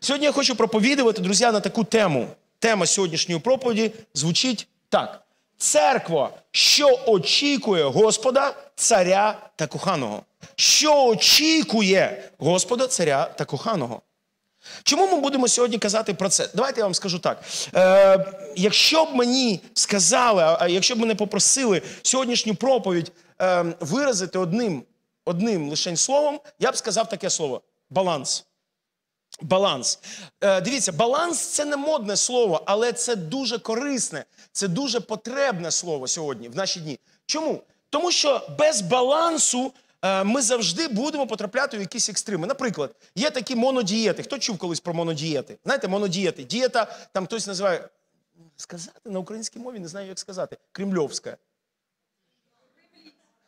Сьогодні я хочу проповідувати, друзі, на таку тему. Тема сьогоднішньої проповіді звучить так: церква, що очікує Господа, царя та коханого. Що очікує Господа, царя та коханого? Чому ми будемо сьогодні казати про це? Давайте я вам скажу так. Е, Якщо б мені сказали, а якщо б мене попросили сьогоднішню проповідь е, виразити одним одним лише словом, я б сказав таке слово баланс. Баланс. Е, дивіться, баланс це не модне слово, але це дуже корисне, це дуже потребне слово сьогодні, в наші дні. Чому? Тому що без балансу е, ми завжди будемо потрапляти у якісь екстрими. Наприклад, є такі монодієти. Хто чув колись про монодієти? Знаєте, монодієти. Дієта, там хтось називає сказати на українській мові, не знаю, як сказати. Кремльовська.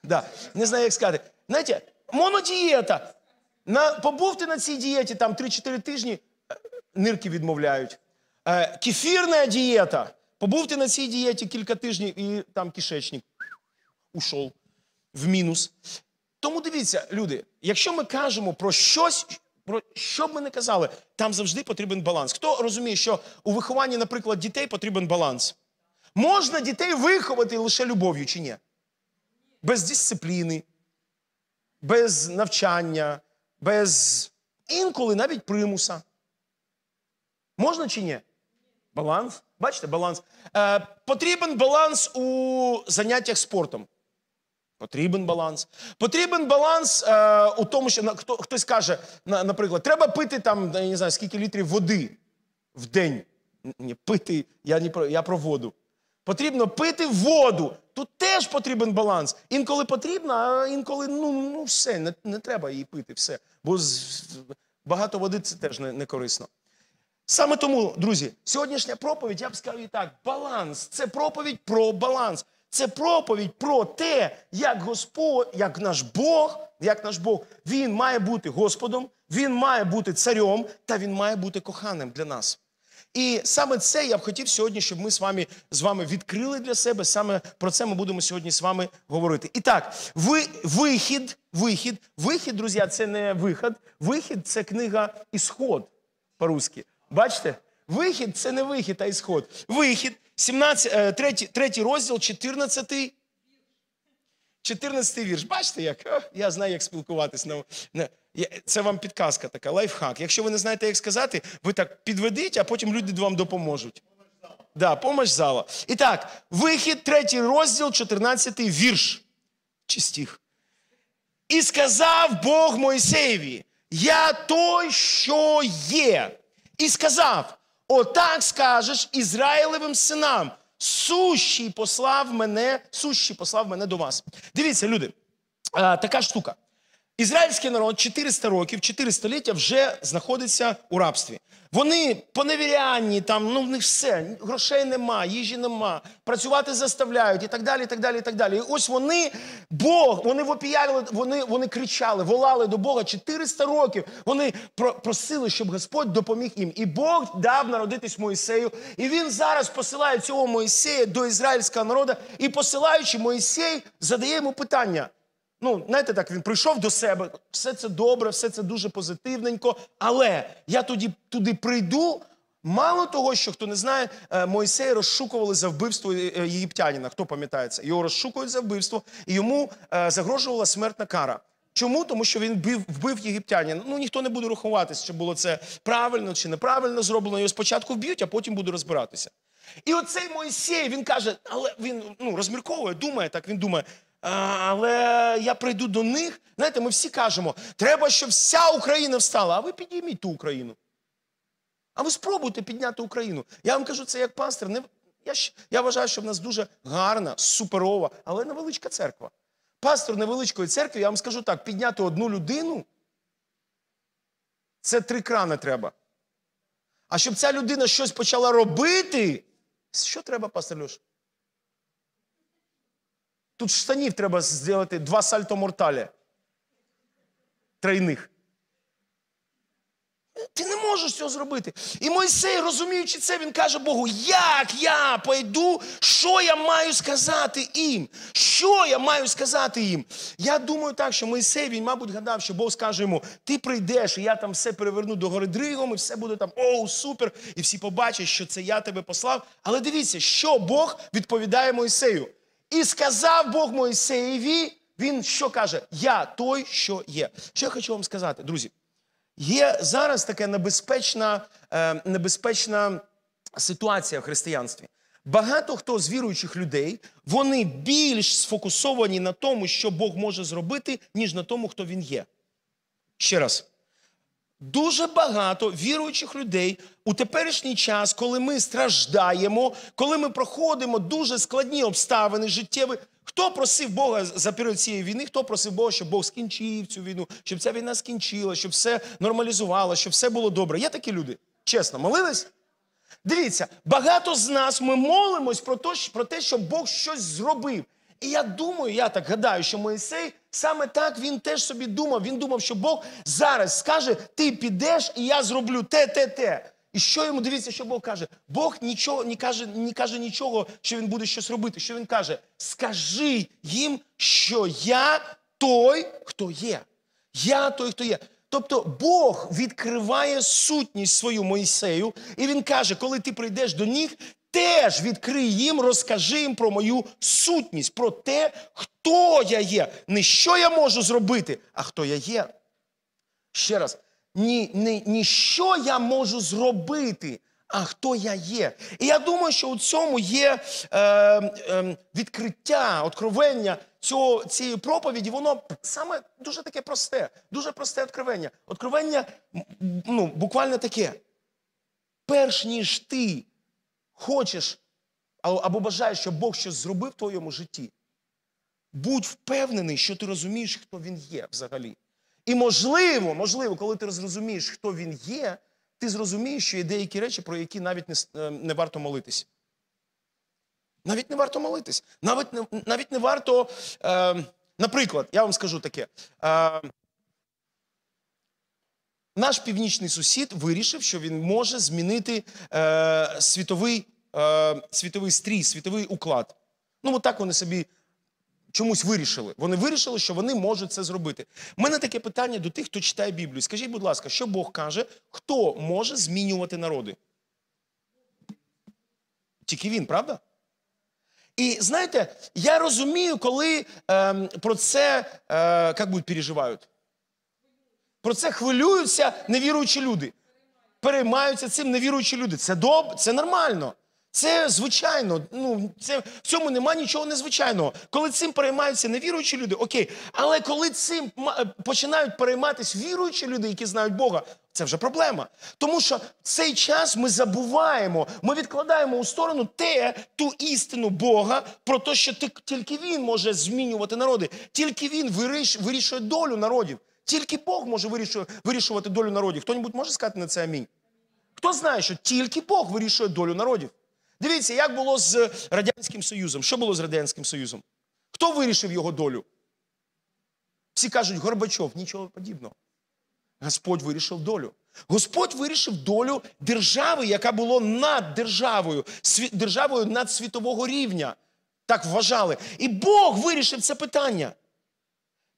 Да, Не знаю, як сказати. Знаєте, монодієта. На, Побув на цій дієті там 3-4 тижні, е, нирки відмовляють. Е, Кефірна дієта. побувте на цій дієті кілька тижнів і там кишечник ушов в мінус. Тому дивіться, люди, якщо ми кажемо про щось, про що б ми не казали, там завжди потрібен баланс. Хто розуміє, що у вихованні, наприклад, дітей потрібен баланс? Можна дітей виховати лише любов'ю чи ні? Без дисципліни, без навчання без інколи навіть примуса. Можна чи ні? Баланс. Бачите, баланс. Е, Потрібен баланс у заняттях спортом. Потрібен баланс. Потрібен баланс е, у тому, що на, хто, хтось каже, на, наприклад, треба пити там, я не знаю, скільки літрів води в день. Ні, Пити, я не про я про воду. Потрібно пити воду. Тут теж потрібен баланс. Інколи потрібно, а інколи ну ну все, не, не треба її пити, все. Бо з, багато води це теж не, не корисно. Саме тому, друзі, сьогоднішня проповідь, я б сказав і так: баланс. Це проповідь про баланс. Це проповідь про те, як Господь, як наш Бог, як наш Бог, Він має бути Господом, Він має бути царем та він має бути коханим для нас. І саме це я б хотів сьогодні, щоб ми з вами з вами відкрили для себе. Саме про це ми будемо сьогодні з вами говорити. І так, ви вихід, вихід, вихід, друзі, це не вихід. Вихід це книга ісход по-русски. Бачите? Вихід це не вихід, а ісход. Вихід, 17, 3, 3 розділ, 14 14 вірш. Бачите, як О, я знаю, як спілкуватись. Це вам підказка така, лайфхак. Якщо ви не знаєте, як сказати, ви так підведіть, а потім люди вам допоможуть. Да, помощь зала. І так, вихід, третій розділ, 14 вірш. Чи стих. І сказав Бог Мойсеєві, я той, що є. І сказав: отак скажеш Ізраїлевим синам сущий послав мене, сущий послав мене до вас. Дивіться, люди, е, така штука. Ізраїльський народ 400 років, 400 ліття вже знаходиться у рабстві. Вони поневірянні, там ну в них все, грошей нема, їжі нема, працювати заставляють і так далі. І так далі, і так далі. І ось вони, Бог, вони вопіяли, вони вони кричали, волали до Бога 400 років. Вони просили, щоб Господь допоміг їм. І Бог дав народитись Моїсею. І він зараз посилає цього Моїсея до ізраїльського народу і, посилаючи Моїсей, задає йому питання. Ну, знаєте, так він прийшов до себе, все це добре, все це дуже позитивненько. Але я тоді туди прийду. Мало того, що хто не знає, е, Мойсея розшукували за вбивство е, е, єгиптянина. Хто пам'ятається? Його розшукують за вбивство, і йому загрожувала смертна кара. Чому? Тому що він бив, вбив єгиптянина. Ну ніхто не буде рахуватися, чи було це правильно чи неправильно зроблено. Його спочатку вб'ють, а потім буде розбиратися. І оцей Мойсей він каже, але він ну, розмірковує, думає так. Він думає, але я прийду до них. Знаєте, ми всі кажемо, треба, щоб вся Україна встала, а ви підійміть ту Україну. А ви спробуйте підняти Україну. Я вам кажу це як пастор. Не... Я я вважаю, що в нас дуже гарна, суперова, але невеличка церква. Пастор невеличкої церкви, я вам скажу так: підняти одну людину це три крани треба. А щоб ця людина щось почала робити, що треба, пастор Льош? Тут штанів треба зробити два сальто морталі. Тройних. Ти не можеш цього зробити. І Мойсей, розуміючи це, він каже Богу: як я пойду, що я маю сказати їм? Що я маю сказати їм? Я думаю так, що Мойсей, він, мабуть, гадав, що Бог скаже йому: Ти прийдеш, і я там все переверну до гори дригом, і все буде там оу, супер! І всі побачать, що це я тебе послав. Але дивіться, що Бог відповідає Мойсею. І сказав Бог Мойсеєві, він що каже? Я той, що є. Що я хочу вам сказати, друзі, є зараз така небезпечна е, небезпечна ситуація в християнстві. Багато хто з віруючих людей, вони більш сфокусовані на тому, що Бог може зробити, ніж на тому, хто він є. Ще раз. Дуже багато віруючих людей у теперішній час, коли ми страждаємо, коли ми проходимо дуже складні обставини життєві. Хто просив Бога за період цієї війни? Хто просив Бога, щоб Бог скінчив цю війну, щоб ця війна скінчила, щоб все нормалізувало, щоб все було добре? Є такі люди, чесно, молились? Дивіться, багато з нас ми молимось про те, щоб Бог щось зробив. І я думаю, я так гадаю, що Моїсей саме так він теж собі думав. Він думав, що Бог зараз скаже: Ти підеш, і я зроблю те, те, те. І що йому дивіться, що Бог каже? Бог нічого не каже, не каже нічого, що він буде щось робити. Що він каже? Скажи їм, що я той, хто є. Я той, хто є. Тобто Бог відкриває сутність свою Моїсею, і він каже, коли ти прийдеш до них, теж відкрий їм, розкажи їм про мою сутність, про те, хто я є, не що я можу зробити, а хто я є. Ще раз, ні, ні, ні що я можу зробити. А хто я є? І я думаю, що у цьому є е, е, відкриття, откровення цього, цієї проповіді, воно саме дуже таке просте, дуже просте откровення. Откровення ну, буквально таке. Перш ніж ти хочеш або бажаєш, щоб Бог щось зробив в твоєму житті, будь впевнений, що ти розумієш, хто він є взагалі. І можливо, можливо, коли ти зрозумієш, хто він є, ти зрозумієш, що є деякі речі, про які навіть не, е, не варто молитись. Навіть не варто молитись. Навіть не навіть не варто. Е, Наприклад, я вам скажу таке. Е, наш північний сусід вирішив, що він може змінити е, світовий е, світовий стрій, світовий уклад. Ну, от так вони собі чомусь вирішили. Вони вирішили, що вони можуть це зробити. У мене таке питання до тих, хто читає Біблію. Скажіть, будь ласка, що Бог каже, хто може змінювати народи? Тільки він, правда? І знаєте, я розумію, коли е, про це е, будуть переживають. Про це хвилюються невіруючі люди. Переймаються цим невіруючі люди. Це доб, це нормально. Це звичайно. Ну, це, В цьому нема нічого незвичайного. Коли цим переймаються невіруючі люди, окей. Але коли цим починають перейматись віруючі люди, які знають Бога, це вже проблема. Тому що в цей час ми забуваємо, ми відкладаємо у сторону те, ту істину Бога, про те, що тільки він може змінювати народи, тільки він вирішує долю народів. Тільки Бог може вирішувати долю народів. Хто небудь може сказати на це амінь? Хто знає, що тільки Бог вирішує долю народів? Дивіться, як було з Радянським Союзом. Що було з Радянським Союзом? Хто вирішив його долю? Всі кажуть, Горбачов, нічого подібного. Господь вирішив долю. Господь вирішив долю держави, яка була над державою, державою надсвітового рівня. Так вважали. І Бог вирішив це питання.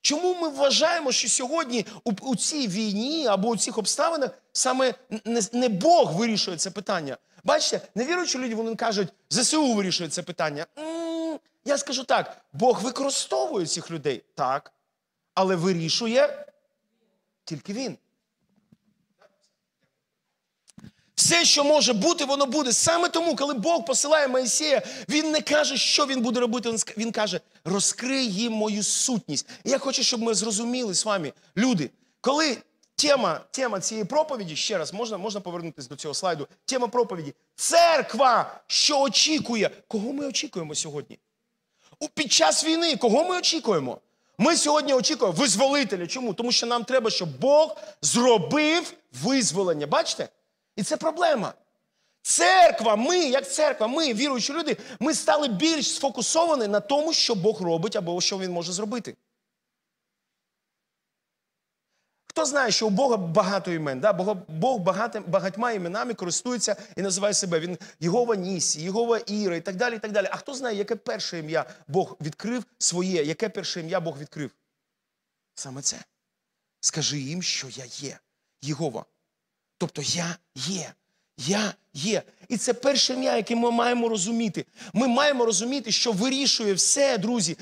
Чому ми вважаємо, що сьогодні у, у цій війні або у цих обставинах саме не, не Бог вирішує це питання? Бачите, невіруючі люди вони кажуть, ЗСУ вирішує це питання. М -м -м. Я скажу так: Бог використовує цих людей так, але вирішує тільки він. все, що може бути, воно буде. Саме тому, коли Бог посилає Моїсея, він не каже, що він буде робити. Він каже, розкрий їм мою сутність. І я хочу, щоб ми зрозуміли з вами, люди, коли тема тема цієї проповіді, ще раз можна можна повернутися до цього слайду. Тема проповіді церква, що очікує. Кого ми очікуємо сьогодні? У, Під час війни кого ми очікуємо? Ми сьогодні очікуємо визволителя. Чому? Тому що нам треба, щоб Бог зробив визволення. Бачите? І це проблема. Церква, ми, як церква, ми, віруючі люди, ми стали більш сфокусовані на тому, що Бог робить або що Він може зробити. Хто знає, що у Бога багато імен? Да? Бог багатим, багатьма іменами користується і називає себе. Він Єгова Нісі, Єгова Іра і так далі. і так далі. А хто знає, яке перше ім'я Бог відкрив своє, яке перше ім'я Бог відкрив? Саме це. Скажи їм, що я є. Єгова. Тобто я є. Я є. І це перше ім'я, яке ми маємо розуміти. Ми маємо розуміти, що вирішує все, друзі,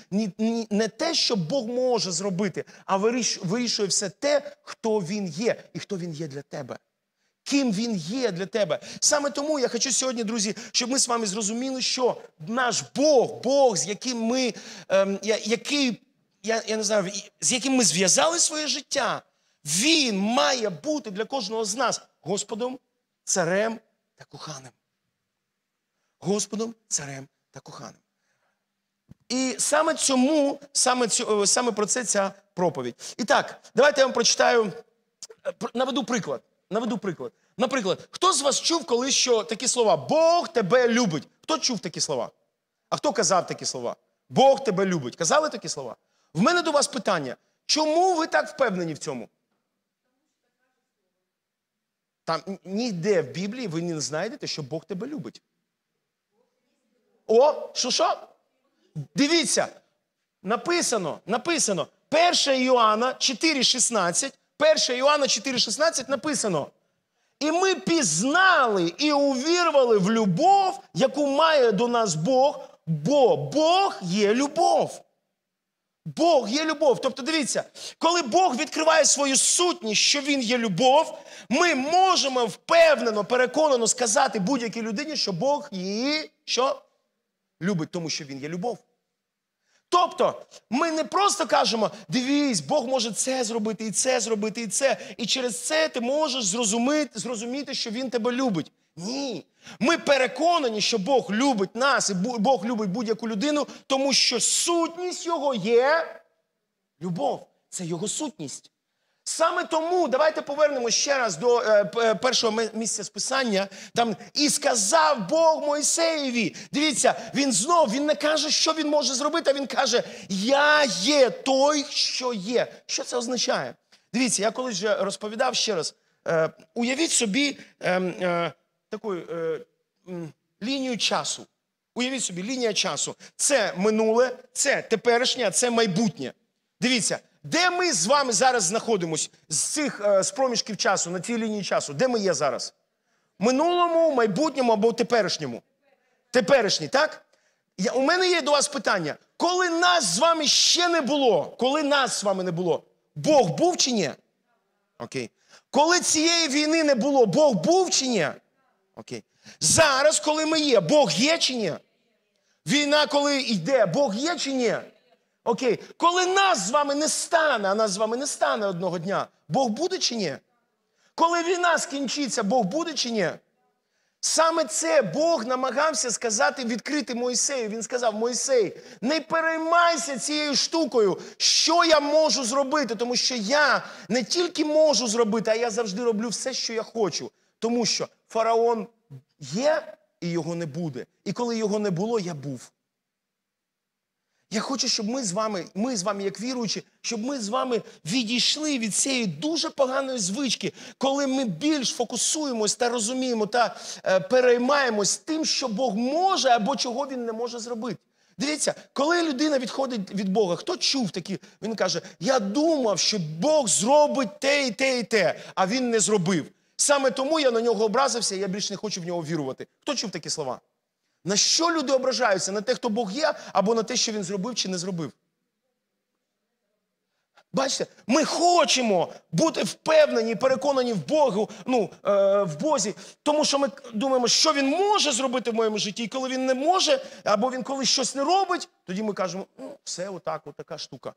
не те, що Бог може зробити, а вирішує все те, хто він є, і хто він є для тебе. Ким він є для тебе. Саме тому я хочу сьогодні, друзі, щоб ми з вами зрозуміли, що наш Бог, Бог, з яким ми ем, я, який, я, я не знаю, з яким ми зв'язали своє життя, він має бути для кожного з нас Господом, царем та коханим. Господом, царем та коханим. І саме цьому, саме цю, е, саме про це ця проповідь. І так, давайте я вам прочитаю, е, наведу приклад. Наведу приклад. Наприклад, хто з вас чув колись що такі слова Бог тебе любить? Хто чув такі слова? А хто казав такі слова? Бог тебе любить. Казали такі слова? В мене до вас питання. Чому ви так впевнені в цьому? Там ніде в Біблії ви не знайдете, що Бог тебе любить. О, що що? Дивіться, написано, написано. 1 Йоанна 4,16, 1 Йоанна 4,16 написано. І ми пізнали і увірвали в любов, яку має до нас Бог, бо Бог є любов. Бог є любов. Тобто, дивіться, коли Бог відкриває свою сутність, що Він є любов, ми можемо впевнено, переконано сказати будь-якій людині, що Бог її що? любить, тому що Він є любов. Тобто, ми не просто кажемо, дивись, Бог може це зробити, і це зробити, і це. І через це ти можеш зрозуміти, зрозуміти що Він тебе любить. Ні. Ми переконані, що Бог любить нас і Бог любить будь-яку людину, тому що сутність його є любов. Це його сутність. Саме тому давайте повернемо ще раз до е, е першого місця списання. Там і сказав Бог Мойсеєві. Дивіться, він знов він не каже, що він може зробити. а Він каже: Я є той, що є. Що це означає? Дивіться, я колись вже розповідав ще раз. Е, уявіть собі ем, е, такою е, лінію часу. Уявіть собі, лінія часу. Це минуле, це теперішнє, це майбутнє. Дивіться, де ми з вами зараз знаходимось з цих е, з проміжків часу, на цій лінії часу, де ми є зараз? Минулому, майбутньому або теперішньому. Теперішній, так? Я, У мене є до вас питання. Коли нас з вами ще не було, коли нас з вами не було, Бог був чи ні? Окей. Коли цієї війни не було, Бог був чи ні? Окей. Зараз, коли ми є, Бог є чи ні? Війна, коли йде, Бог є чи ні? Окей. Коли нас з вами не стане, а нас з вами не стане одного дня, Бог буде чи ні? Коли війна скінчиться, Бог буде чи ні? Саме це Бог намагався сказати відкрити Мойсею. Він сказав: Мойсей, не переймайся цією штукою, що я можу зробити, тому що я не тільки можу зробити, а я завжди роблю все, що я хочу. Тому що фараон є і його не буде. І коли його не було, я був. Я хочу, щоб ми з вами, ми з вами, як віруючі, щоб ми з вами відійшли від цієї дуже поганої звички, коли ми більш фокусуємось та розуміємо та е, переймаємось тим, що Бог може або чого він не може зробити. Дивіться, коли людина відходить від Бога, хто чув такі? Він каже: Я думав, що Бог зробить те і те, і те, а він не зробив. Саме тому я на нього образився, і я більше не хочу в нього вірувати. Хто чув такі слова? На що люди ображаються? На те, хто Бог є, або на те, що він зробив чи не зробив. Бачите, ми хочемо бути впевнені і переконані в Богу, ну, е, в Бозі, тому що ми думаємо, що він може зробити в моєму житті, і коли він не може, або він коли щось не робить, тоді ми кажемо, ну, все отак, отака штука.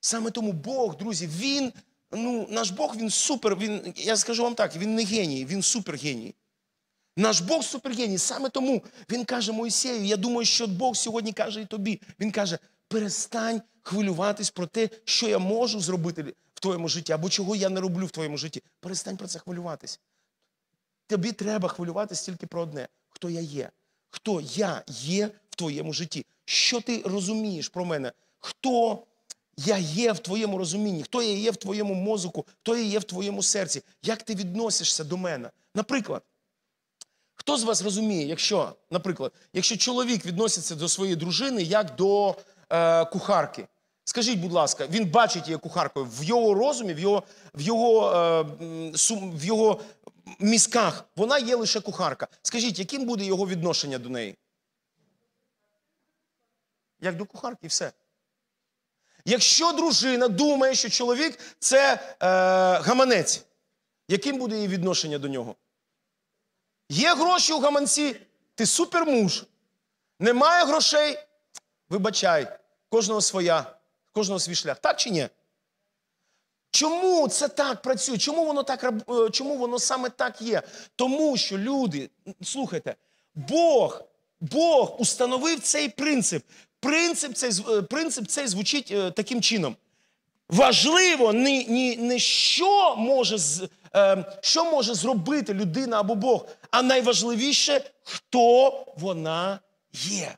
Саме тому Бог, друзі, Він ну, наш Бог, він супер, він, я скажу вам так, він не геній, він супергеній. Наш Бог супергеній. Саме тому Він каже Моїсею, я думаю, що Бог сьогодні каже і тобі. Він каже: перестань хвилюватись про те, що я можу зробити в твоєму житті, або чого я не роблю в твоєму житті. Перестань про це хвилюватись. Тобі треба хвилюватись тільки про одне: хто я є, хто я є в твоєму житті. Що ти розумієш про мене? Хто я є в твоєму розумінні, хто я є в твоєму мозку, хто я є в твоєму серці, як ти відносишся до мене. Наприклад, хто з вас розуміє, якщо, наприклад, якщо чоловік відноситься до своєї дружини як до е, кухарки, скажіть, будь ласка, він бачить її кухаркою в його розумі, в його в його, е, сум, в його мізках, вона є лише кухарка. Скажіть, яким буде його відношення до неї? Як до кухарки, і все. Якщо дружина думає, що чоловік це е, гаманець, яким буде її відношення до нього? Є гроші у гаманці, ти супермуж. Немає грошей, вибачай, кожного своя, кожного свій шлях. Так чи ні? Чому це так працює? Чому воно так, е, чому воно саме так є? Тому що люди, слухайте, Бог, Бог установив цей принцип. Принцип цей е, принцип цей звучить е, таким чином. Важливо, не не, не що може е, що може зробити людина або Бог, а найважливіше, хто вона є.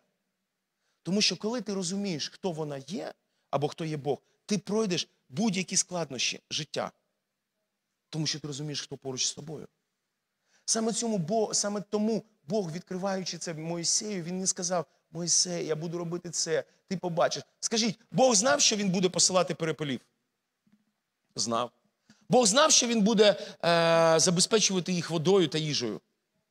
Тому що, коли ти розумієш, хто вона є, або хто є Бог, ти пройдеш будь-які складнощі життя. Тому що ти розумієш, хто поруч з тобою. Саме цьому Бог, саме тому Бог, відкриваючи це Моїсею, він не сказав: Мойсей, я буду робити це, ти побачиш. Скажіть, Бог знав, що він буде посилати перепелів? Знав. Бог знав, що він буде е, забезпечувати їх водою та їжею.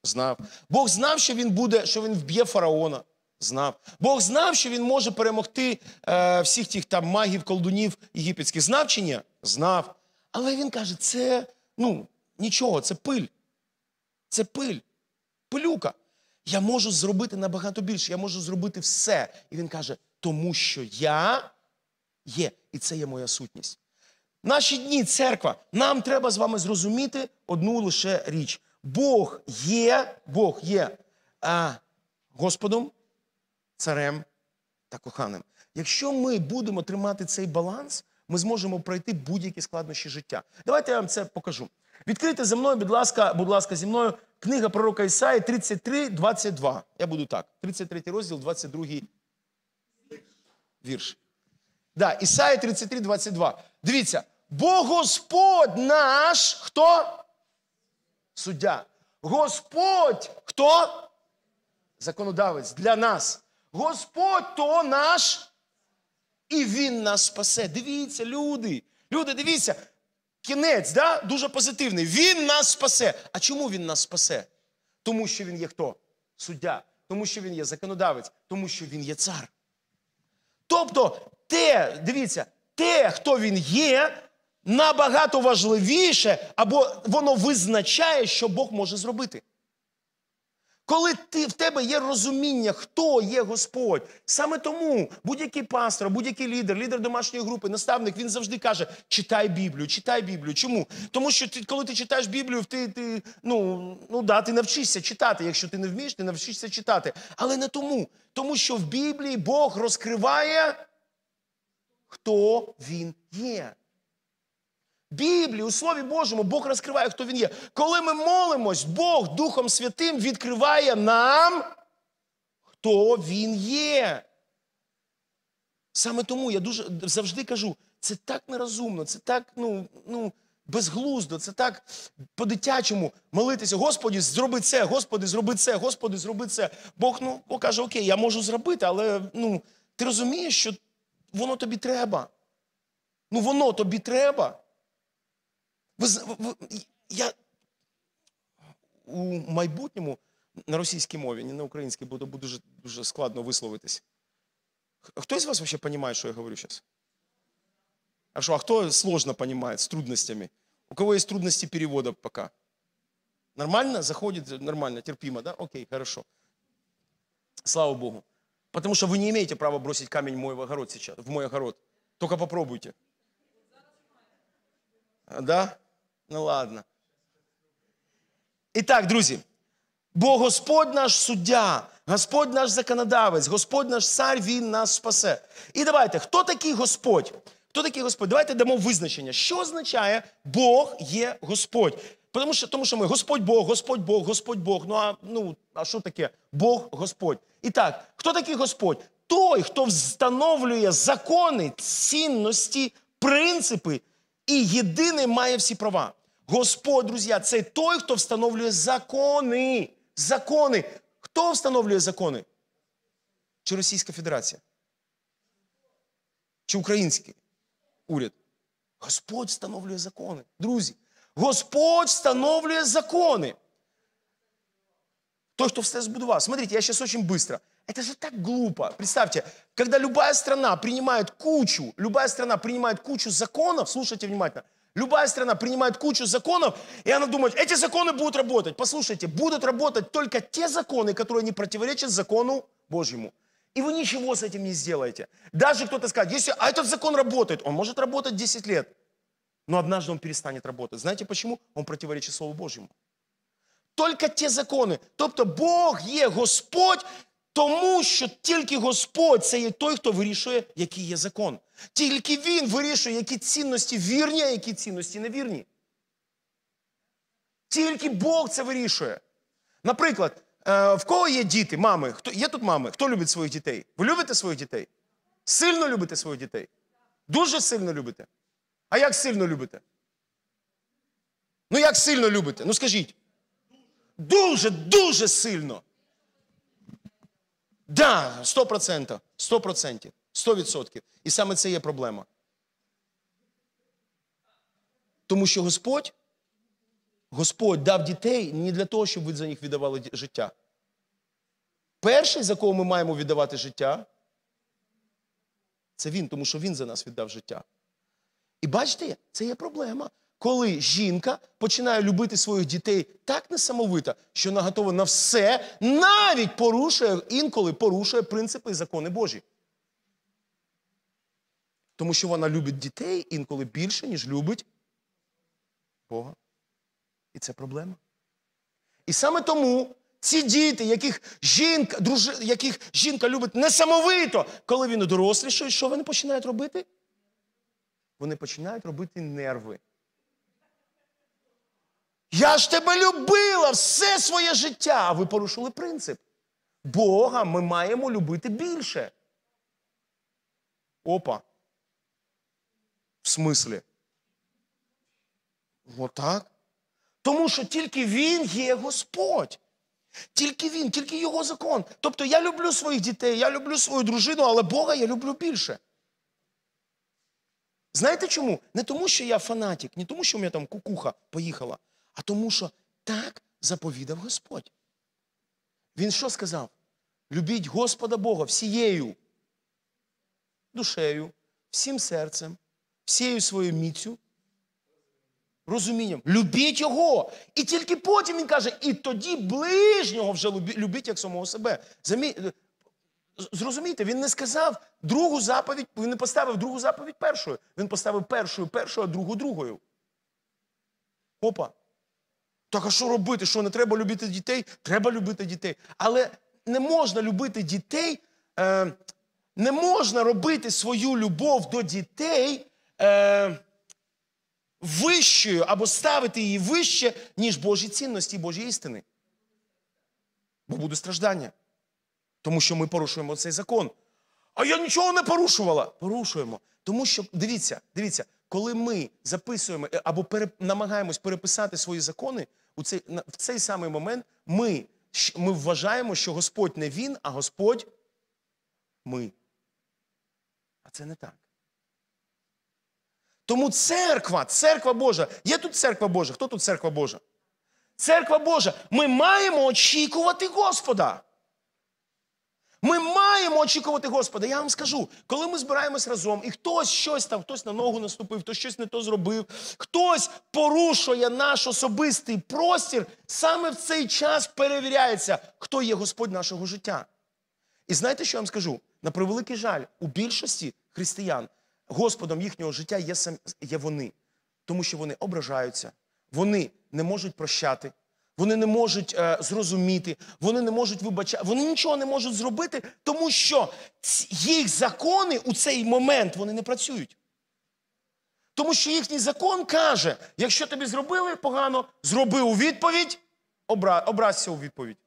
Знав. Бог знав, що він буде, що він вб'є фараона. Знав. Бог знав, що він може перемогти е, всіх тих там магів, колдунів єгипетських. Знав чи ні? Знав. Але він каже, це ну, нічого, це пиль. Це пиль. Пилюка. Я можу зробити набагато більше, я можу зробити все. І він каже, тому що я є, і це є моя сутність. Наші дні, церква, нам треба з вами зрозуміти одну лише річ: Бог є, Бог є а, Господом, царем та коханим. Якщо ми будемо тримати цей баланс, ми зможемо пройти будь-які складнощі життя. Давайте я вам це покажу. Відкрийте за мною, будь ласка, будь ласка, зі мною Книга пророка Ісаї 33, 22. Я буду так. 33 розділ, 22 вірш. Да, Ісаї 33, 22. Дивіться, бо Господь наш хто? Суддя. Господь хто? Законодавець для нас. Господь то наш, і Він нас спасе. Дивіться, люди. Люди, дивіться. Кінець, да? дуже позитивний. Він нас спасе. А чому він нас спасе? Тому що він є хто? Суддя, тому що він є законодавець, тому що він є цар. Тобто, те, дивіться, те, хто він є, набагато важливіше, або воно визначає, що Бог може зробити. Коли ти, в тебе є розуміння, хто є Господь, саме тому будь-який пастор, будь-який лідер, лідер домашньої групи, наставник, він завжди каже: читай Біблію, читай Біблію. Чому? Тому що ти, коли ти читаєш Біблію, ти ти, ну, ну да, ти навчишся читати. Якщо ти не вмієш, ти навчишся читати. Але не тому. Тому що в Біблії Бог розкриває, хто він є. Біблії, у Слові Божому, Бог розкриває, хто Він є. Коли ми молимось, Бог Духом Святим відкриває нам, хто Він є. Саме тому я дуже завжди кажу, це так нерозумно, це так ну, ну, безглуздо, це так по-дитячому молитися. Господі, зроби це, Господи, зроби це, Господи, зроби це. Бог ну, каже, окей, я можу зробити, але ну, ти розумієш, що воно тобі треба. Ну, воно тобі треба. Ви, ви, я у майбутньому на російській мові, не на українській, бо буде дуже, дуже складно висловитись. Хтось а з вас вообще понимает, что я говорю сейчас? А что, а кто сложно понимает, с трудностями? У кого есть трудности перевода пока? Нормально? Заходит? Э, нормально, терпимо, да? Окей, хорошо. Слава Богу. Потому что вы не имеете права бросить камень в мой огород сейчас, в мой огород. Только попробуйте. А, да? Ну ладно. І так, друзі. Бо Господь наш суддя, Господь наш законодавець, Господь наш цар, Він нас спасе. І давайте, хто такий Господь? Хто такий Господь? Давайте дамо визначення, що означає Бог є Господь. Тому що тому що ми Господь Бог, Господь Бог, Господь Бог. Ну а ну, а що таке? Бог Господь. І так, хто такий Господь? Той, хто встановлює закони, цінності, принципи і єдиний має всі права. Господь, друзі, це той, хто встановлює закони. Закони. Хто встановлює закони? Чи Російська Федерація? Чи український уряд? Господь встановлює закони. Друзі, Господь встановлює закони. Той, хто все збудував. Смотрите, я зараз очень швидко. Это же так глупо. Представьте, когда любая страна принимает кучу, любая страна принимает кучу законов, слушайте внимательно, любая страна принимает кучу законов, и она думает, эти законы будут работать. Послушайте, будут работать только те законы, которые не противоречат закону Божьему. И вы ничего с этим не сделаете. Даже кто-то скажет, если, а этот закон работает, он может работать 10 лет, но однажды он перестанет работать. Знаете почему? Он противоречит Слову Божьему. Только те законы, то Тобто Бог є Господь, Тому що тільки Господь це є той, хто вирішує, який є закон. Тільки Він вирішує, які цінності вірні, а які цінності невірні. Тільки Бог це вирішує. Наприклад, е, в кого є діти, мами? Хто Є тут мами? Хто любить своїх дітей? Ви любите своїх дітей? Сильно любите своїх дітей? Дуже сильно любите. А як сильно любите? Ну, як сильно любите? Ну скажіть. Дуже, дуже сильно. Да, 100%, 100%, 100%. І саме це є проблема. Тому що Господь Господь дав дітей не для того, щоб ви за них віддавали життя. Перший, за кого ми маємо віддавати життя, це він, тому що він за нас віддав життя. І бачите, це є проблема коли жінка починає любити своїх дітей так несамовито, що вона готова на все, навіть порушує інколи порушує принципи і закони Божі. Тому що вона любить дітей інколи більше, ніж любить Бога. І це проблема. І саме тому ці діти, яких жінка друж... яких жінка любить несамовито, коли він дорослішають, що вони починають робити? Вони починають робити нерви. Я ж тебе любила все своє життя. А ви порушили принцип. Бога ми маємо любити більше. Опа. В смислі? Отак. Тому що тільки Він є Господь. Тільки Він, тільки його закон. Тобто я люблю своїх дітей, я люблю свою дружину, але Бога я люблю більше. Знаєте чому? Не тому, що я фанатик, не тому, що у мене там кукуха поїхала а тому, що так заповідав Господь. Він що сказав? Любіть Господа Бога всією душею, всім серцем, всією своєю міцю, розумінням. Любіть Його. І тільки потім він каже, і тоді ближнього вже любіть як самого себе. Е, зрозумійте, він не сказав другу заповідь, він не поставив другу заповідь першою. Він поставив першою першою, а другу другою. Опа. Так а що робити? Що не треба любити дітей? Треба любити дітей. Але не можна любити дітей, е, не можна робити свою любов до дітей е, вищою або ставити її вище, ніж Божі цінності, Божі істини. Бо буде страждання. Тому що ми порушуємо цей закон. А я нічого не порушувала. Порушуємо. Тому що, дивіться, дивіться, коли ми записуємо е, або пере, намагаємось переписати свої закони, у цей, в цей самий момент ми, ми вважаємо, що Господь не він, а Господь ми. А це не так. Тому церква, церква Божа. Є тут церква Божа? Хто тут церква Божа? Церква Божа. Ми маємо очікувати Господа. Ми маємо очікувати Господа. Я вам скажу, коли ми збираємось разом, і хтось щось там, хтось на ногу наступив, хтось щось не то зробив, хтось порушує наш особистий простір, саме в цей час перевіряється, хто є Господь нашого життя. І знаєте, що я вам скажу? На превеликий жаль, у більшості християн Господом їхнього життя є сам є вони, тому що вони ображаються, вони не можуть прощати, вони не можуть е, зрозуміти, вони не можуть вибачати, вони нічого не можуть зробити, тому що їх закони у цей момент вони не працюють. Тому що їхній закон каже: якщо тобі зробили погано, зроби у відповідь, обра... образься у відповідь.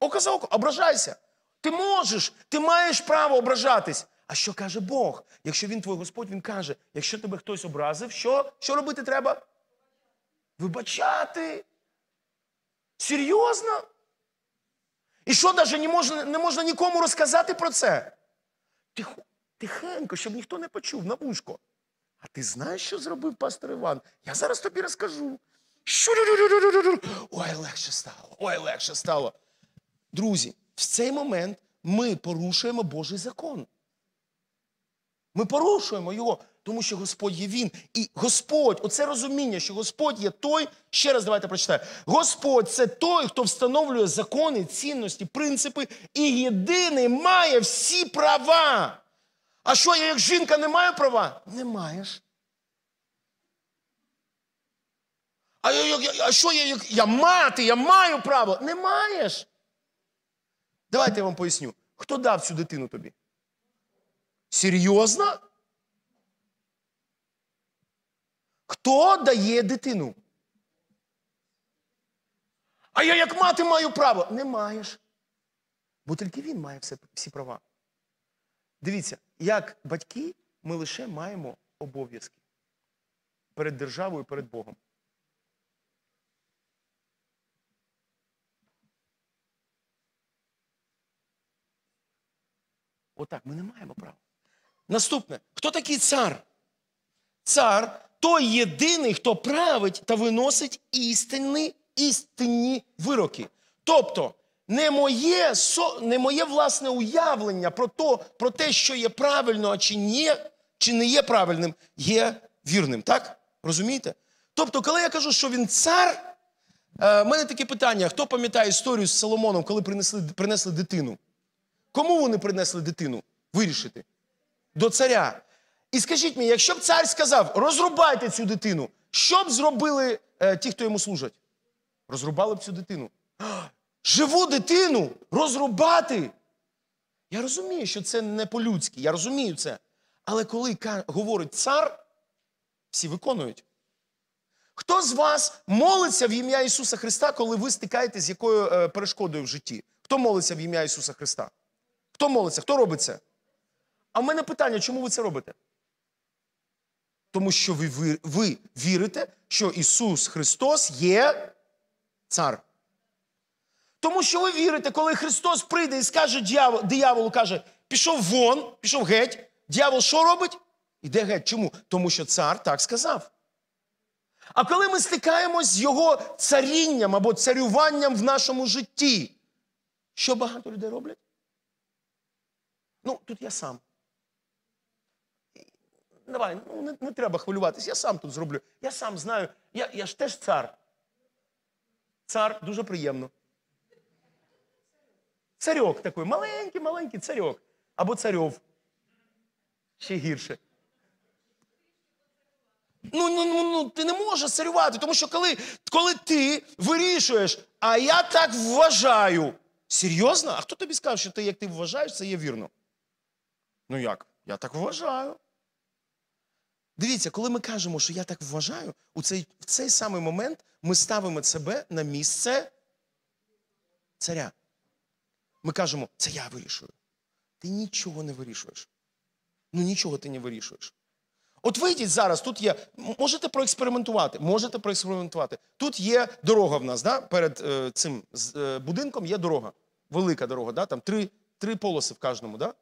Оказав, ображайся. Ти можеш, ти маєш право ображатись. А що каже Бог? Якщо він твій Господь, він каже: якщо тебе хтось образив, що що робити треба? Вибачати. Серйозно? І що навіть не можна не можна нікому розказати про це? Тих, тихенько, щоб ніхто не почув на вушко. А ти знаєш, що зробив пастор Іван? Я зараз тобі розкажу. Ой, легше стало, ой, легше стало. Друзі, в цей момент ми порушуємо Божий закон. Ми порушуємо його. Тому що Господь є Він. І Господь, оце розуміння, що Господь є той, ще раз давайте прочитаю. Господь це той, хто встановлює закони, цінності, принципи і єдиний має всі права. А що я як жінка не маю права? Не маєш. А, я, я, а що я як я мати, я маю право? Не маєш. Давайте я вам поясню. Хто дав цю дитину тобі? Серйозно? Хто дає дитину? А я як мати маю право? Не маєш. Бо тільки він має все, всі права. Дивіться, як батьки ми лише маємо обов'язки перед державою, перед Богом. Отак ми не маємо права. Наступне, хто такий цар? Цар той єдиний, хто править та виносить істинні, істинні вироки. Тобто, не моє не моє власне уявлення про то, про те, що є правильно, а чи ні, чи не є правильним, є вірним. Так? Розумієте? Тобто, коли я кажу, що він цар, е, в мене таке питання: хто пам'ятає історію з Соломоном, коли принесли, принесли дитину? Кому вони принесли дитину? Вирішити? До царя. І скажіть мені, якщо б цар сказав, розрубайте цю дитину, що б зробили е, ті, хто йому служать? Розрубали б цю дитину. Живу дитину розрубати. Я розумію, що це не по-людськи, я розумію це. Але коли говорить цар, всі виконують. Хто з вас молиться в ім'я Ісуса Христа, коли ви стикаєте з якою е, перешкодою в житті? Хто молиться в ім'я Ісуса Христа? Хто молиться? Хто робить це? А в мене питання, чому ви це робите? тому що ви, ви вірите, що Ісус Христос є цар. Тому що ви вірите, коли Христос прийде і скаже дияволу, дияволу каже, пішов вон, пішов геть, дьявол що робить? Іде геть. Чому? Тому що цар так сказав. А коли ми стикаємось з його царінням або царюванням в нашому житті, що багато людей роблять? Ну, тут я сам давай, ну не, не треба хвилюватись, я сам тут зроблю. Я сам знаю, я, я ж теж цар. Цар дуже приємно. Царьок такий, маленький-маленький царьок. Або царьов. Ще гірше. Ну, ну ну, ну, ти не можеш царювати, тому що коли, коли ти вирішуєш, а я так вважаю. Серйозно? А хто тобі сказав, що ти, як ти вважаєш, це є вірно? Ну як? Я так вважаю. Дивіться, коли ми кажемо, що я так вважаю, у цей, в цей самий момент ми ставимо себе на місце царя. Ми кажемо, це я вирішую. Ти нічого не вирішуєш. Ну нічого ти не вирішуєш. От вийдіть зараз, тут є. Можете проекспериментувати. Можете проекспериментувати. Тут є дорога в нас, да? перед е, цим е, будинком є дорога. Велика дорога, да? там три три полоси в кожному. да?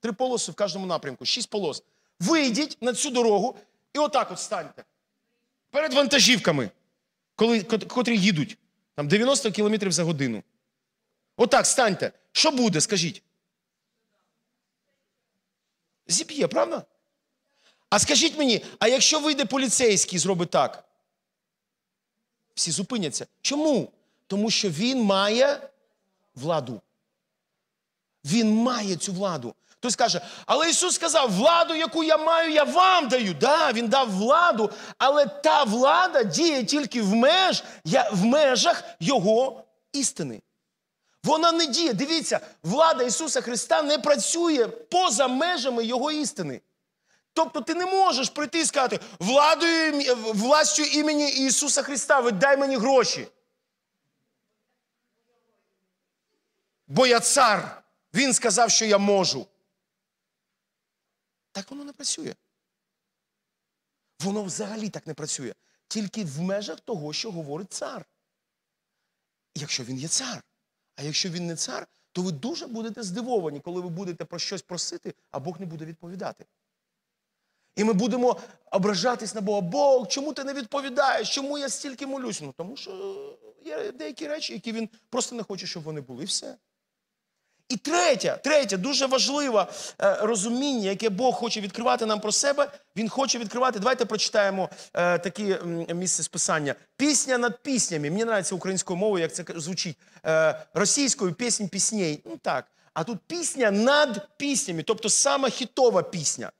Три полоси в кожному напрямку, шість полос. Вийдіть на цю дорогу і отак от станьте. Перед вантажівками, коли, котрі їдуть, там 90 км за годину. Отак станьте. Що буде, скажіть? Зіб'є, правда? А скажіть мені, а якщо вийде поліцейський і зробить так? Всі зупиняться. Чому? Тому що він має владу. Він має цю владу. Хтось каже, але Ісус сказав, владу, яку я маю, я вам даю. Да, Він дав владу, але та влада діє тільки в, меж, я, в межах Його істини. Вона не діє. Дивіться, влада Ісуса Христа не працює поза межами Його істини. Тобто ти не можеш прийти і сказати, владою, властю імені Ісуса Христа, віддай мені гроші. Бо я цар. Він сказав, що я можу. Так воно не працює. Воно взагалі так не працює. Тільки в межах того, що говорить цар. Якщо він є цар. А якщо він не цар, то ви дуже будете здивовані, коли ви будете про щось просити, а Бог не буде відповідати. І ми будемо ображатись на Бога. Бог, чому ти не відповідаєш? Чому я стільки молюсь? Ну тому що є деякі речі, які він просто не хоче, щоб вони були. І все. І третє, третє, дуже важливе е, розуміння, яке Бог хоче відкривати нам про себе. Він хоче відкривати. Давайте прочитаємо е, такі місце списання. Пісня над піснями. Мені подобається українською мовою, як це звучить. Е, російською пісень пісней. Ну так. А тут пісня над піснями, тобто сама хітова пісня.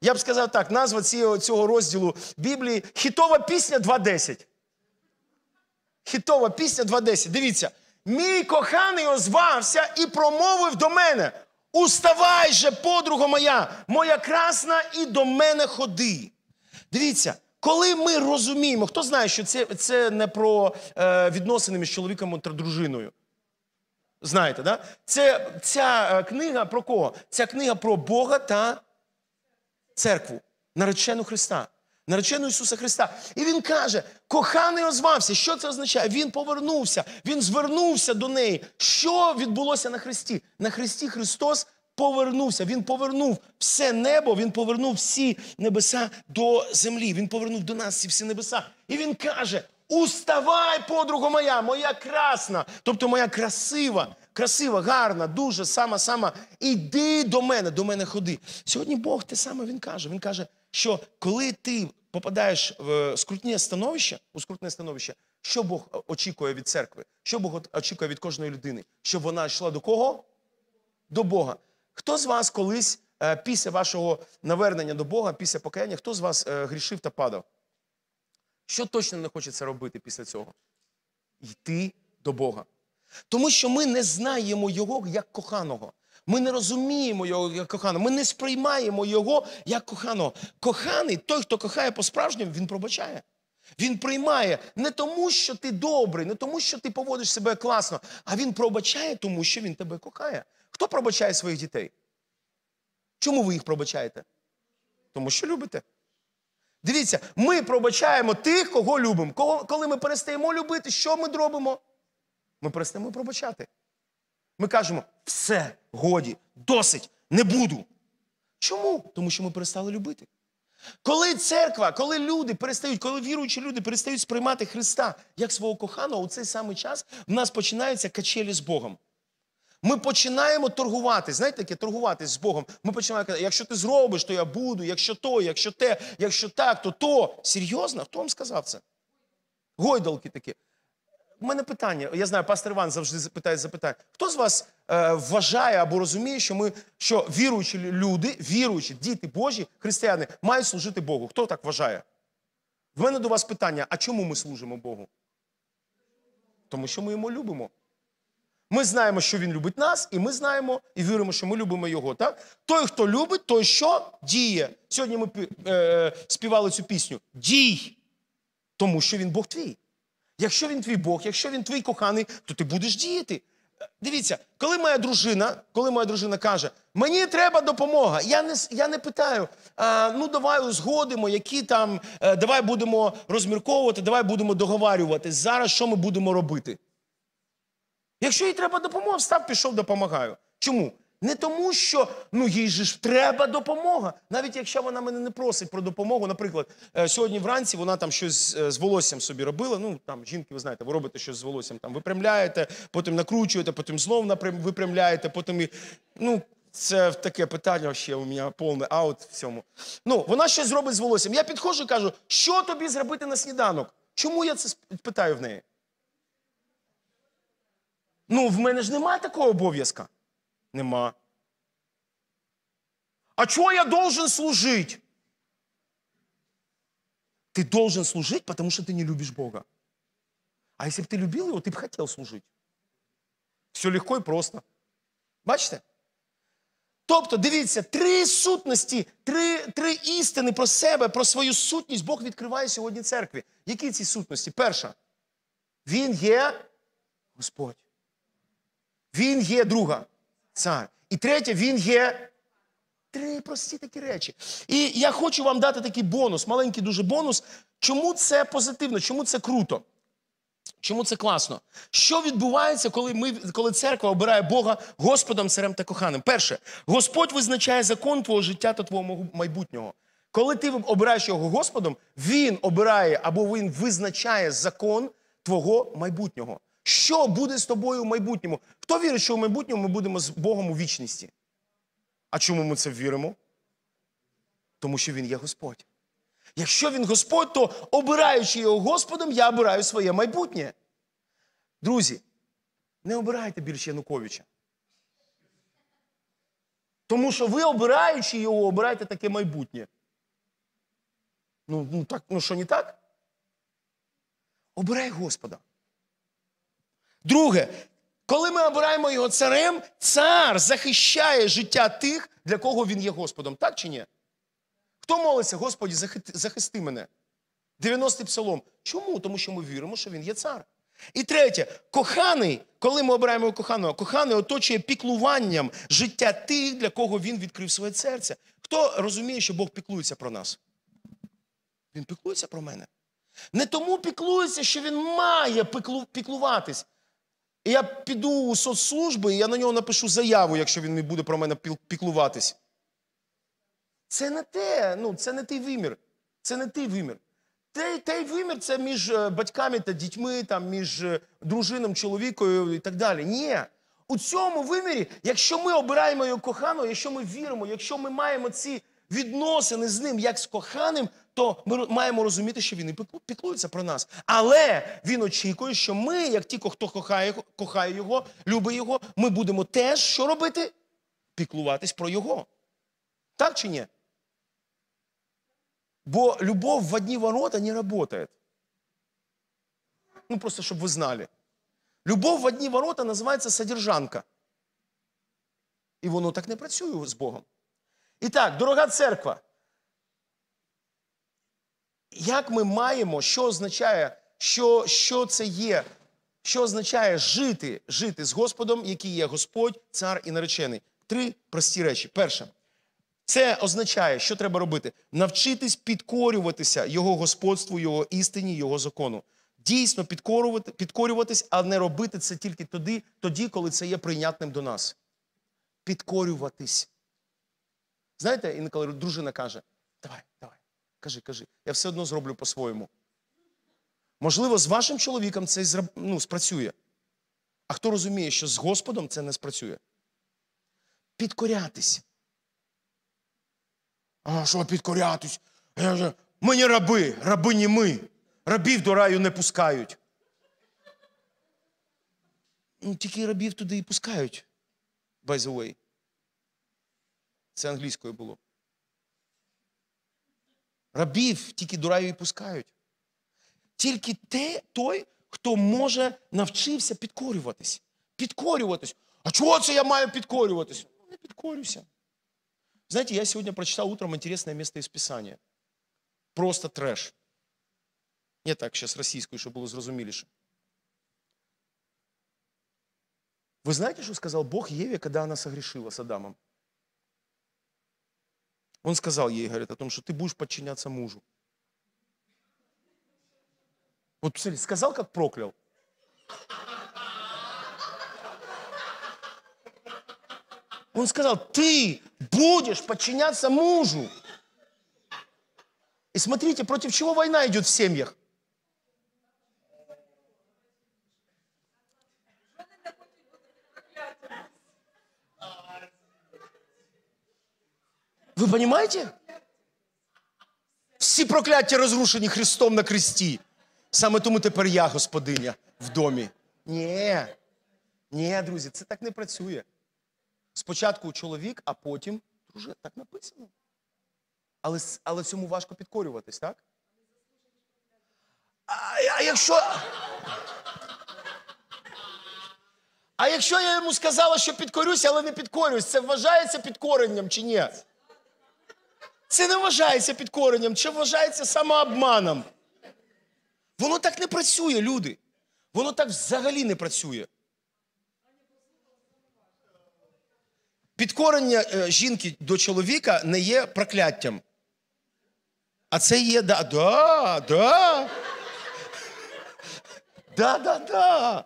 Я б сказав так: назва цього, цього розділу Біблії хітова пісня 2.10. Хітова пісня 2.10. Дивіться. Мій коханий озвався і промовив до мене: Уставай же, подруга моя, моя красна, і до мене ходи. Дивіться, коли ми розуміємо, хто знає, що це це не про е, відносини між чоловіком та дружиною. Знаєте, да? Це ця е, книга про кого? Ця книга про Бога та церкву, наречену Христа наречену Ісуса Христа. І Він каже: коханий озвався. Що це означає? Він повернувся, він звернувся до неї. Що відбулося на Христі? На Христі Христос. Повернувся, він повернув все небо, він повернув всі небеса до землі. Він повернув до нас всі небеса. І він каже: Уставай, подруга моя, моя красна, тобто моя красива, красива, гарна, дуже сама-сама. Іди до мене, до мене ходи. Сьогодні Бог те саме він каже. Він каже: що коли ти попадаєш в е, скрутне становище, у скрутне становище, що Бог очікує від церкви, що Бог очікує від кожної людини, щоб вона йшла до кого? До Бога. Хто з вас колись е, після вашого навернення до Бога, після покаяння, хто з вас е, грішив та падав? Що точно не хочеться робити після цього? Йти до Бога. Тому що ми не знаємо його як коханого. Ми не розуміємо його як коханого, ми не сприймаємо його як коханого. Коханий, той, хто кохає по-справжньому, він пробачає. Він приймає не тому, що ти добрий, не тому, що ти поводиш себе класно, а він пробачає, тому що він тебе кохає. Хто пробачає своїх дітей? Чому ви їх пробачаєте? Тому що любите. Дивіться, ми пробачаємо тих, кого любимо. Коли ми перестаємо любити, що ми робимо? Ми перестаємо пробачати. Ми кажемо, все, годі, досить, не буду. Чому? Тому що ми перестали любити. Коли церква, коли люди перестають, коли віруючі люди перестають сприймати Христа як свого коханого, у цей самий час в нас починаються качелі з Богом. Ми починаємо торгувати. Знаєте, таке торгуватись з Богом. Ми починаємо казати, якщо ти зробиш, то я буду, якщо то, якщо те, якщо так, то то. Серйозно? Хто вам сказав це? Гойдалки такі. У мене питання. Я знаю, пастор Іван завжди питає запитання. Хто з вас е, вважає або розуміє, що ми що віруючі люди, віруючі діти Божі, християни, мають служити Богу? Хто так вважає? В мене до вас питання: а чому ми служимо Богу? Тому що ми йому любимо. Ми знаємо, що він любить нас, і ми знаємо і віримо, що ми любимо його. Так? Той, хто любить, той що діє. Сьогодні ми е, співали цю пісню. Дій! Тому що він Бог твій. Якщо він твій Бог, якщо він твій коханий, то ти будеш діяти. Е, дивіться, коли моя дружина коли моя дружина каже, мені треба допомога, я не я не питаю, а, ну давай узгодимо, які там, а, е, давай будемо розмірковувати, давай будемо договарюватись зараз, що ми будемо робити. Якщо їй треба допомога, встав, пішов, допомагаю. Чому? Не тому, що ну їй же ж треба допомога. Навіть якщо вона мене не просить про допомогу. Наприклад, е, сьогодні вранці вона там щось е, з волоссям собі робила. Ну там жінки, ви знаєте, ви робите щось з волоссям. Там випрямляєте, потім накручуєте, потім знов випрямляєте, потім і ну. Це таке питання ще у мене повне аут в цьому. Ну, вона щось зробить з волоссям. Я підходжу і кажу, що тобі зробити на сніданок? Чому я це питаю в неї? Ну, в мене ж немає такого обов'язка. Нема. А чого я должен служити? Ти должен служить, потому що ти не любиш Бога. А якщо б ти любив Його, ти б хотів служити. Все легко і просто. Бачите? Тобто, дивіться, три сутності, три три істини про себе, про свою сутність Бог відкриває сьогодні церкві. Які ці сутності? Перша. Він є Господь. Він є друга цар. І третє, він є. Три прості такі речі. І я хочу вам дати такий бонус, маленький дуже бонус. Чому це позитивно? Чому це круто? Чому це класно? Що відбувається, коли ми, коли церква обирає Бога Господом, царем та коханим? Перше, Господь визначає закон твого життя та твого майбутнього. Коли ти обираєш його Господом, Він обирає або він визначає закон твого майбутнього. Що буде з тобою в майбутньому? Хто вірить, що в майбутньому ми будемо з Богом у вічності? А чому ми це віримо? Тому що Він є Господь. Якщо він Господь, то обираючи його Господом, я обираю своє майбутнє. Друзі, не обирайте більше Януковича. Тому що ви, обираючи його, обираєте таке майбутнє. Ну, ну, так, ну що не так? Обирай Господа. Друге, коли ми обираємо його царем, цар захищає життя тих, для кого він є Господом, так чи ні? Хто молиться, Господі, захисти мене? 90-й псалом. Чому? Тому що ми віримо, що він є цар. І третє, коханий, коли ми обираємо його коханого, коханий оточує піклуванням життя тих, для кого він відкрив своє серце. Хто розуміє, що Бог піклується про нас? Він піклується про мене. Не тому піклується, що він має піклуватись. І я піду у соцслужби, і я на нього напишу заяву, якщо він не буде про мене піклуватись. Це не те, ну, це не той вимір. Це не той вимір. Той, той вимір це між е, батьками та дітьми, там, між е, дружином, чоловікою і так далі. Ні. У цьому вимірі, якщо ми обираємо його коханого, якщо ми віримо, якщо ми маємо ці відносини з ним як з коханим, то ми маємо розуміти, що він і піклується про нас. Але він очікує, що ми, як ті, хто кохає, кохає його, любить його, ми будемо теж що робити? Піклуватись про його. Так чи ні? Бо любов в одні ворота не работает. Ну, просто щоб ви знали. Любов в одні ворота називається содержанка. І воно так не працює з Богом. І так, дорога церква. Як ми маємо, що означає, що що це є, що означає жити жити з Господом, який є Господь, цар і наречений? Три прості речі. Перше, це означає, що треба робити? Навчитись підкорюватися Його господству, Його істині, Його закону. Дійсно підкорювати, підкорюватись, а не робити це тільки тоді, тоді, коли це є прийнятним до нас. Підкорюватись. Знаєте, інколи дружина каже: Давай, давай, кажи, кажи, я все одно зроблю по-своєму. Можливо, з вашим чоловіком це ну, спрацює. А хто розуміє, що з Господом це не спрацює? Підкорятись. А що підкорятись? Ми не раби, раби не ми. Рабів до раю не пускають. Ну, Тільки рабів туди і пускають. By the way. Це англійською було. Рабів тільки дураві пускають. Тільки те, той, хто може навчився підкорюватись. Підкорюватись. А чого це я маю підкорюватись? Ну, не підкорюся. Знаете, я сегодня прочитал утром интересное место из Писания. Просто трэш. Не так сейчас российскую, чтобы было зразумилише. Вы знаете, что сказал Бог Еве, когда она согрешила с Адамом? Он сказал ей, говорит, о том, что ты будешь подчиняться мужу. Вот, смотри, сказал, как проклял. Он сказал, ты будешь подчиняться мужу. И смотрите, против чего война идет в семьях. Вы понимаете? Всі прокляття розрушені Христом на кресті. Саме тому тепер я, Господиня, в домі. Ні. Ні, друзі, це так не працює. Спочатку чоловік, а потім друже, так написано. Але але цьому важко підкорюватись, так? А, а якщо. А якщо я йому сказала, що підкорюсь, але не підкорюсь, це вважається підкоренням чи ні? Це не вважається підкоренням, чи вважається самообманом. Воно так не працює, люди. Воно так взагалі не працює. Підкорення е, жінки до чоловіка не є прокляттям. А це є да, да, да. Да, да, да.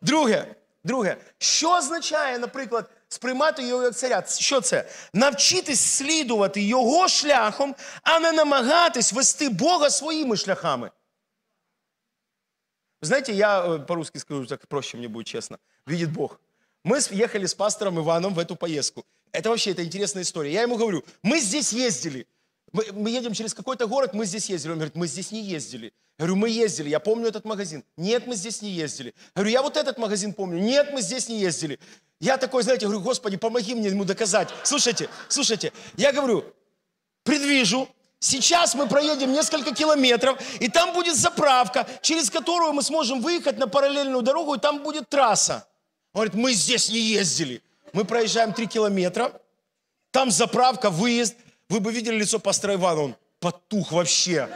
Друге, друге, що означає, наприклад, сприймати його як царя. Що це? Навчитись слідувати його шляхом, а не намагатись вести Бога своїми шляхами. Знаете, я по-русски скажу, так проще мне будет, честно. Видит Бог. Мы ехали с пастором Иваном в эту поездку. Это вообще это интересная история. Я ему говорю, мы здесь ездили. Мы, мы едем через какой-то город, мы здесь ездили. Он говорит, мы здесь не ездили. Я говорю, мы ездили, я помню этот магазин. Нет, мы здесь не ездили. Я говорю, я вот этот магазин помню. Нет, мы здесь не ездили. Я такой, знаете, говорю, Господи, помоги мне ему доказать. Слушайте, слушайте, я говорю, предвижу, Сейчас мы проедем несколько километров, и там будет заправка, через которую мы сможем выехать на параллельную дорогу, и там будет трасса. Он говорит, мы здесь не ездили. Мы проезжаем три километра, там заправка, выезд, вы бы видели лицо пастора Ивана, он потух вообще.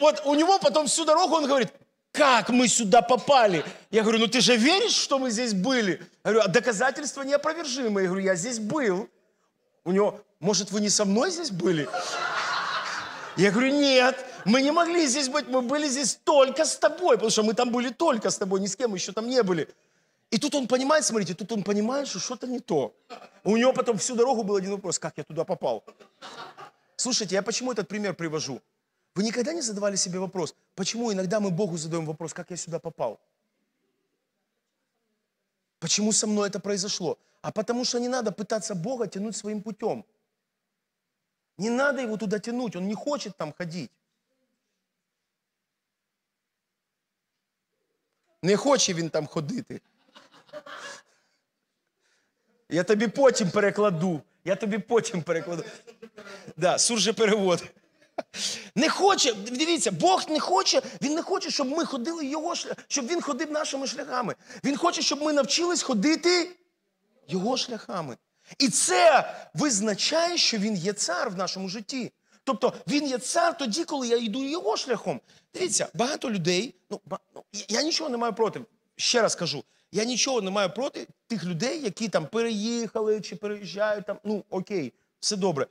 вот у него потом всю дорогу он говорит, как мы сюда попали? Я говорю, ну ты же веришь, что мы здесь были? Я говорю, а доказательства неопровержимые. Я говорю, я здесь был. У него, может, вы не со мной здесь были? Я говорю, нет, мы не могли здесь быть, мы были здесь только с тобой, потому что мы там были только с тобой, ни с кем еще там не были. И тут он понимает, смотрите, тут он понимает, что что-то не то. У него потом всю дорогу был один вопрос, как я туда попал. Слушайте, я почему этот пример привожу? Вы никогда не задавали себе вопрос, почему иногда мы Богу задаем вопрос, как я сюда попал? Почему со мной это произошло? А потому что не надо пытаться Бога тянуть своим путем. Не надо его туда тянуть, он не хочет там ходить. Не хочет он там ходить. Я тобі потім перекладу. Я тобі потім перекладу. Да, Сурже перевод. Не хоче, дивіться, Бог не хоче, Він не хоче, щоб ми ходили його шляхами, щоб він ходив нашими шляхами. Він хоче, щоб ми навчились ходити його шляхами. І це визначає, що він є цар в нашому житті. Тобто він є цар тоді, коли я йду його шляхом. Дивіться, багато людей, ну, ну я нічого не маю проти. Ще раз кажу, я нічого не маю проти тих людей, які там переїхали чи переїжджають там. Ну окей, все добре.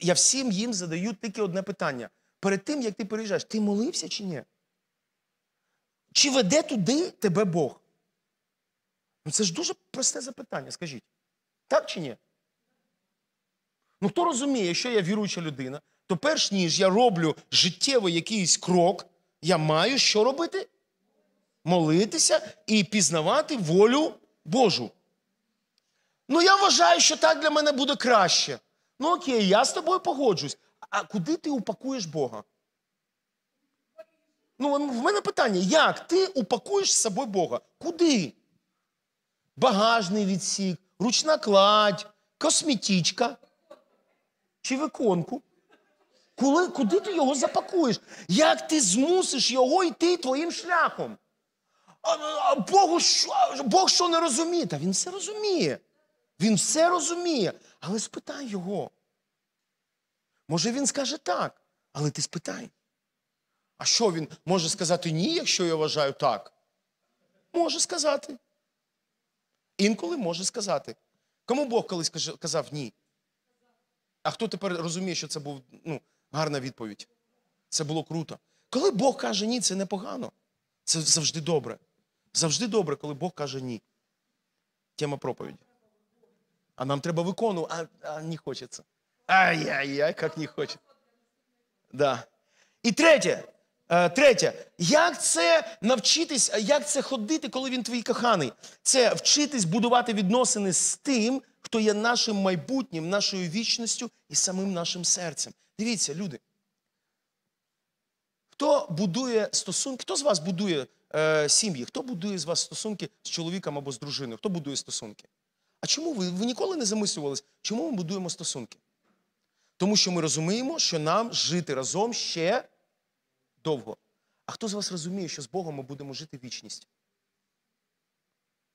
Я всім їм задаю тільки одне питання. Перед тим, як ти переїжджаєш, ти молився чи ні? Чи веде туди тебе Бог? Ну Це ж дуже просте запитання, скажіть. Так чи ні? Ну, хто розуміє, що я віруюча людина, то перш ніж я роблю життєвий якийсь крок, я маю що робити? молитися і пізнавати волю Божу. Ну, я вважаю, що так для мене буде краще. Ну, окей, я з тобою погоджусь. А куди ти упакуєш Бога? Ну, в мене питання: як ти упакуєш з собою Бога? Куди? Багажний відсік, ручна кладь, косметичка чи виконку? Коли, Куди ти його запакуєш? Як ти змусиш його йти твоїм шляхом? Богу що? Бог що не розуміє? Та він все розуміє. Він все розуміє. Але спитай його. Може, він скаже так, але ти спитай. А що він може сказати ні, якщо я вважаю так? Може сказати. Інколи може сказати. Кому Бог колись казав ні? А хто тепер розуміє, що це була ну, гарна відповідь? Це було круто. Коли Бог каже ні, це непогано. Це завжди добре. Завжди добре, коли Бог каже ні. Тема проповіді. А нам треба виконувати, а, а не хочеться. Ай-яй-яй, як не хочеться. Да. І третє. Е, третє, як це навчитись, е, як це ходити, коли він твій коханий? Це вчитись будувати відносини з тим, хто є нашим майбутнім, нашою вічністю і самим нашим серцем. Дивіться, люди, Хто будує стосунки? Хто з вас будує е, сім'ї? Хто будує з вас стосунки з чоловіком або з дружиною? Хто будує стосунки? А чому ви ви ніколи не замислювалися, чому ми будуємо стосунки? Тому що ми розуміємо, що нам жити разом ще довго. А хто з вас розуміє, що з Богом ми будемо жити вічність?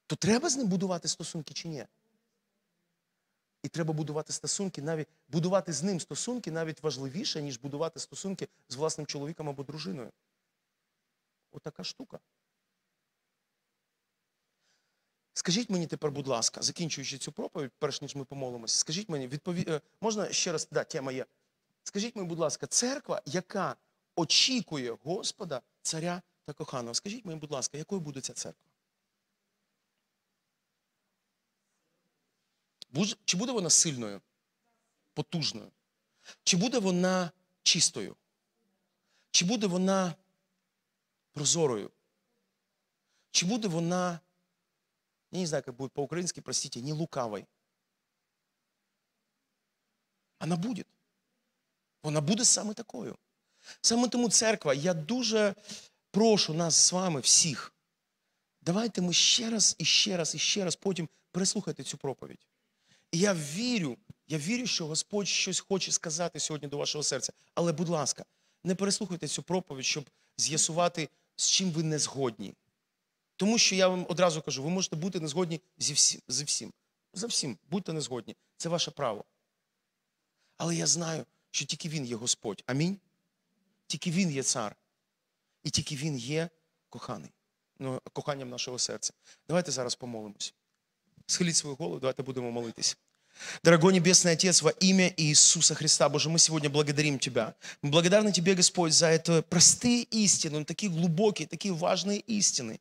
То треба з ним будувати стосунки чи ні? І треба будувати стосунки, навіть будувати з ним стосунки навіть важливіше, ніж будувати стосунки з власним чоловіком або дружиною. Отака штука. Скажіть мені тепер, будь ласка, закінчуючи цю проповідь, перш ніж ми помолимося, скажіть мені, відпові... Е, можна ще раз, да, тема є. Скажіть мені, будь ласка, церква, яка очікує Господа, царя та коханого. Скажіть мені, будь ласка, якою буде ця церква? Чи буде вона сильною, потужною? Чи буде вона чистою? Чи буде вона прозорою? Чи буде вона, я не знаю, як буде по-українськи, простите, не лукавой? Вона буде. Вона буде саме такою. Саме тому церква, я дуже прошу нас з вами всіх. Давайте ми ще раз і ще раз і ще раз потім переслухайте цю проповідь. І я вірю, я вірю, що Господь щось хоче сказати сьогодні до вашого серця. Але, будь ласка, не переслухайте цю проповідь, щоб з'ясувати, з чим ви не згодні. Тому що я вам одразу кажу, ви можете бути незгодні зі всім. Зі всім. За всім, будьте незгодні. Це ваше право. Але я знаю, що тільки Він є Господь. Амінь. Тільки Він є цар. І тільки Він є коханий, ну, коханням нашого серця. Давайте зараз помолимось. Схиліть свою голову, давайте будемо молитись. Дорогой Небесный Отец, во имя Иисуса Христа, Боже, мы сегодня благодарим Тебя. Мы благодарны Тебе, Господь, за это простые истины, но ну, такие глубокие, такие важные истины.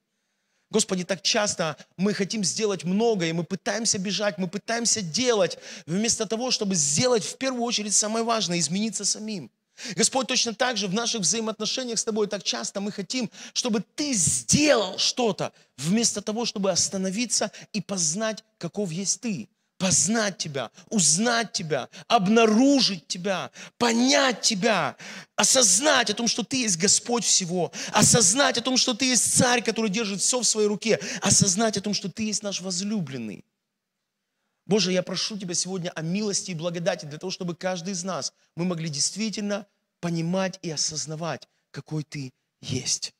Господи, так часто мы хотим сделать многое, мы пытаемся бежать, мы пытаемся делать, вместо того, чтобы сделать в первую очередь самое важное, измениться самим. Господь, точно так же в наших взаимоотношениях с Тобой так часто мы хотим, чтобы Ты сделал что-то, вместо того, чтобы остановиться и познать, каков есть Ты познать Тебя, узнать Тебя, обнаружить Тебя, понять Тебя, осознать о том, что Ты есть Господь всего, осознать о том, что Ты есть Царь, который держит все в своей руке, осознать о том, что Ты есть наш возлюбленный. Боже, я прошу Тебя сегодня о милости и благодати для того, чтобы каждый из нас мы могли действительно понимать и осознавать, какой Ты есть.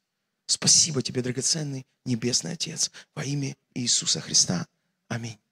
Спасибо Тебе, драгоценный Небесный Отец, во имя Иисуса Христа. Аминь.